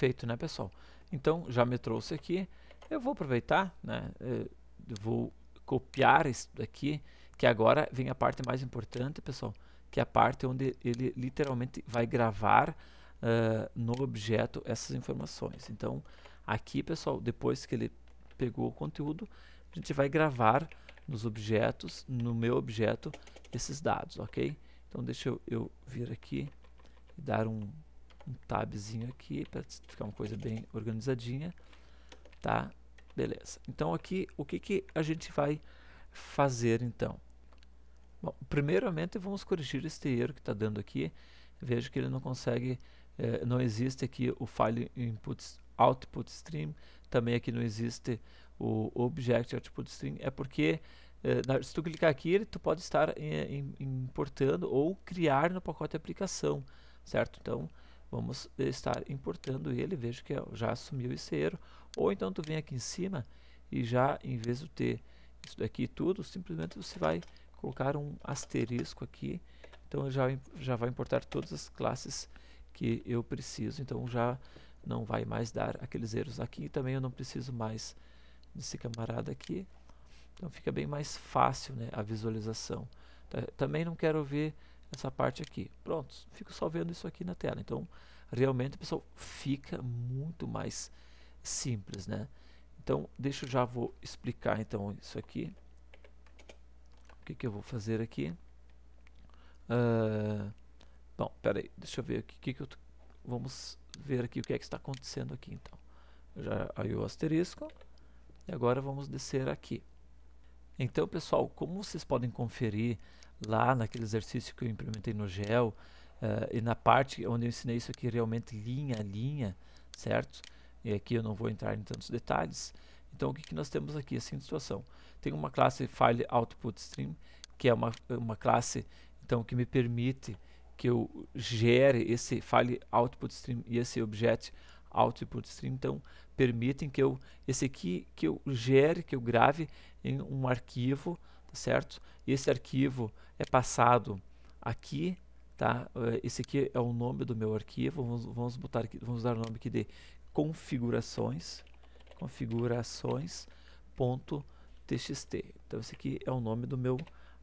feito, né, pessoal? Então, já me trouxe aqui. Eu vou aproveitar, né? Eh, vou copiar isso daqui, que agora vem a parte mais importante, pessoal, que é a parte onde ele literalmente vai gravar uh, no objeto essas informações. Então, aqui, pessoal, depois que ele pegou o conteúdo, a gente vai gravar nos objetos, no meu objeto, esses dados, ok? Então, deixa eu, eu vir aqui e dar um um tabzinho aqui para ficar uma coisa bem organizadinha, tá? Beleza. Então aqui o que que a gente vai fazer então? Bom, primeiramente vamos corrigir este erro que está dando aqui. Vejo que ele não consegue, eh, não existe aqui o file input output stream, também aqui não existe o object output stream, é porque eh, se tu clicar aqui, ele, tu pode estar em, é, em, importando ou criar no pacote de aplicação, certo? Então, vamos eh, estar importando ele, veja que é, já assumiu esse erro, ou então tu vem aqui em cima e já em vez de ter isso daqui tudo, simplesmente você vai colocar um asterisco aqui, então já, já vai importar todas as classes que eu preciso, então já não vai mais dar aqueles erros aqui, também eu não preciso mais desse camarada aqui, então fica bem mais fácil né, a visualização. Também não quero ver essa parte aqui. Pronto, fico só vendo isso aqui na tela. Então, realmente, pessoal, fica muito mais simples, né? Então, deixa eu já vou explicar então isso aqui. O que, que eu vou fazer aqui? Uh, bom, peraí, deixa eu ver aqui. Que que eu vamos ver aqui o que é que está acontecendo aqui, então. Já aí o asterisco. E agora vamos descer aqui. Então, pessoal, como vocês podem conferir lá naquele exercício que eu implementei no gel uh, e na parte onde eu ensinei isso aqui realmente linha a linha, certo? E aqui eu não vou entrar em tantos detalhes. Então o que, que nós temos aqui, assim, situação? Tem uma classe File Output Stream, que é uma, uma classe então, que me permite que eu gere esse file output stream e esse objeto output stream, então permitem que eu esse aqui que eu gere, que eu grave em um arquivo tá certo? Esse arquivo é passado aqui, tá? Eh, esse aqui é o nome do meu arquivo, vamos, vamos botar aqui, vamos dar o nome aqui de configurações, configurações.txt. Então esse aqui é o nome do meu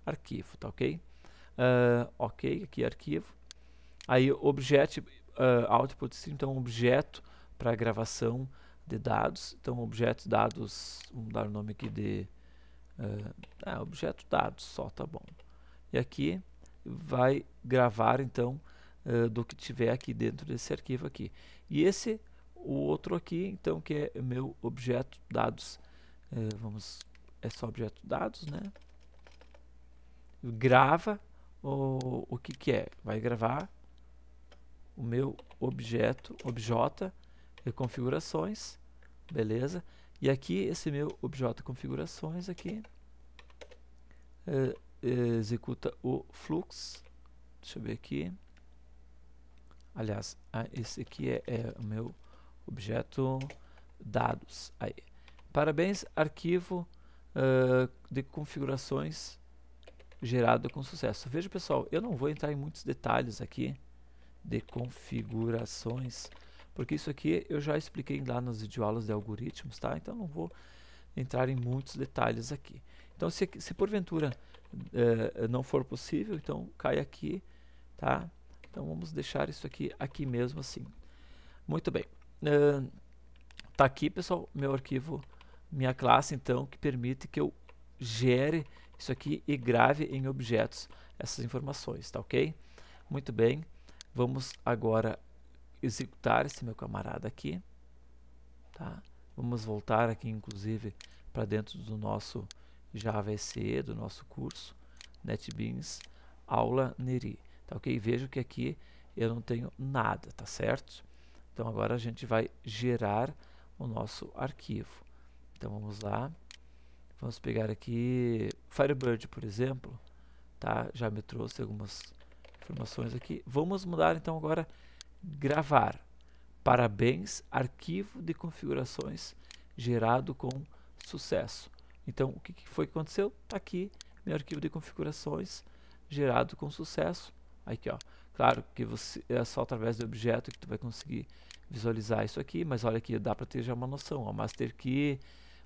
arquivo, tá ok? Uh, ok, aqui é arquivo. Aí objeto uh, output stream, então objeto para gravação de dados. Então objeto dados, vamos dar o nome aqui de ah, é, objeto dados só, tá bom. E aqui vai gravar então ah, do que tiver aqui dentro desse arquivo aqui. E esse, o outro aqui, então, que é meu objeto dados. Ah, vamos, é só objeto dados, né? Grava o, o que que é. Vai gravar o meu objeto, objeto, configurações, beleza? E aqui esse meu objeto configurações aqui é, executa o flux. Deixa eu ver aqui. Aliás, ah, esse aqui é, é o meu objeto dados. Aí. Parabéns, arquivo uh, de configurações gerado com sucesso. Veja pessoal, eu não vou entrar em muitos detalhes aqui de configurações, porque isso aqui eu já expliquei lá nas videoaulas de algoritmos, tá? Então não vou entrar em muitos detalhes aqui. Então se, se porventura eh, não for possível, então cai aqui, tá? Então vamos deixar isso aqui aqui mesmo assim. Muito bem. tá aqui, pessoal, meu arquivo, minha classe, então, que permite que eu gere isso aqui e grave em objetos essas informações, tá ok? Muito bem, vamos agora executar esse meu camarada aqui. Tá? Vamos voltar aqui, inclusive, para dentro do nosso Java SE, do nosso curso NetBeans Aula Neri. Tá ok? Vejo que aqui eu não tenho nada, tá certo? Então agora a gente vai gerar o nosso arquivo. Então vamos lá. Vamos pegar aqui Firebird, por exemplo. Tá? Já me trouxe algumas informações aqui. Vamos mudar então agora gravar. Parabéns, arquivo de configurações gerado com sucesso. Então, o que, que foi que aconteceu? Está aqui meu arquivo de configurações gerado com sucesso. Aqui, ó. Claro que você, é só através do objeto que tu vai conseguir visualizar isso aqui, mas olha aqui, dá para ter já uma noção. Ó, master key,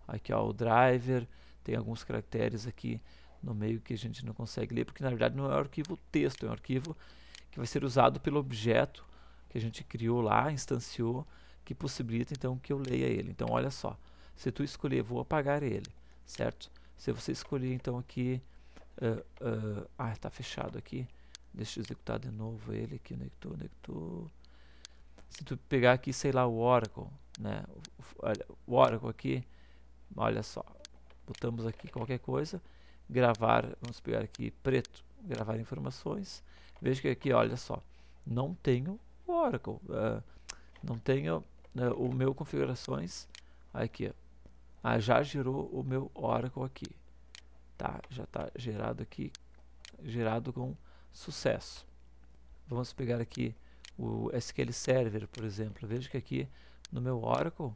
aqui ó, o driver, tem alguns caracteres aqui no meio que a gente não consegue ler, porque na verdade não é um arquivo texto, é um arquivo que vai ser usado pelo objeto que a gente criou lá, instanciou, que possibilita então que eu leia ele. Então olha só, se tu escolher, vou apagar ele, certo? Se você escolher então aqui, uh, uh, ah, está ah, ah, fechado aqui, deixa eu executar de novo ele aqui, onde é que tu, onde é que tu... Se tu pegar aqui, sei lá, o Oracle, né? o Oracle aqui, olha só, botamos aqui qualquer coisa, gravar, vamos pegar aqui preto, gravar informações, veja que aqui, olha só, não tenho Oracle. Uh, eh, não tenho uh, o meu configurações aqui. Ah, já gerou o meu Oracle aqui. Tá, já está gerado aqui, gerado com sucesso. Vamos pegar aqui o SQL Server, por exemplo. Veja que aqui no meu Oracle,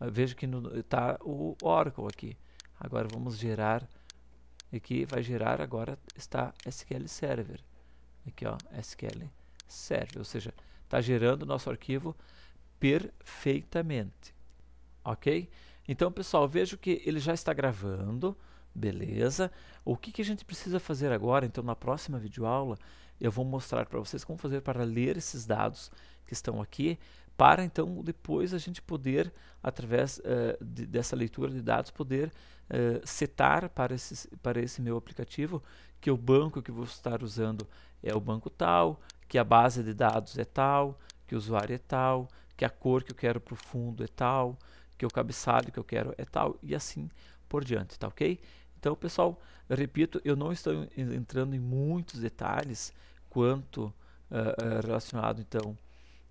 eh, veja que está o Oracle aqui. Agora vamos gerar aqui, vai gerar agora está SQL Server. Aqui ó, SQL Server, ou seja, Está gerando o nosso arquivo perfeitamente. Ok? Então, pessoal, vejo que ele já está gravando. Beleza. O que, que a gente precisa fazer agora? Então, na próxima videoaula, eu vou mostrar para vocês como fazer para ler esses dados que estão aqui, para então depois a gente poder, através uh, de, dessa leitura de dados, poder uh, setar para, esses, para esse meu aplicativo que o banco que vou estar usando é o banco tal, que a base de dados é tal, que o usuário é tal, que a cor que eu quero para o fundo é tal, que o cabeçalho que eu quero é tal, e assim por diante, tá ok? Então, pessoal, eu repito, eu não estou entrando em muitos detalhes quanto uh, relacionado, então,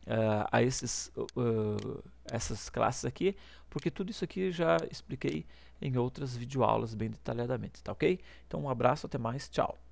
uh, a esses... Uh, essas classes aqui, porque tudo isso aqui já expliquei em outras videoaulas bem detalhadamente, tá ok? Então um abraço, até mais, tchau!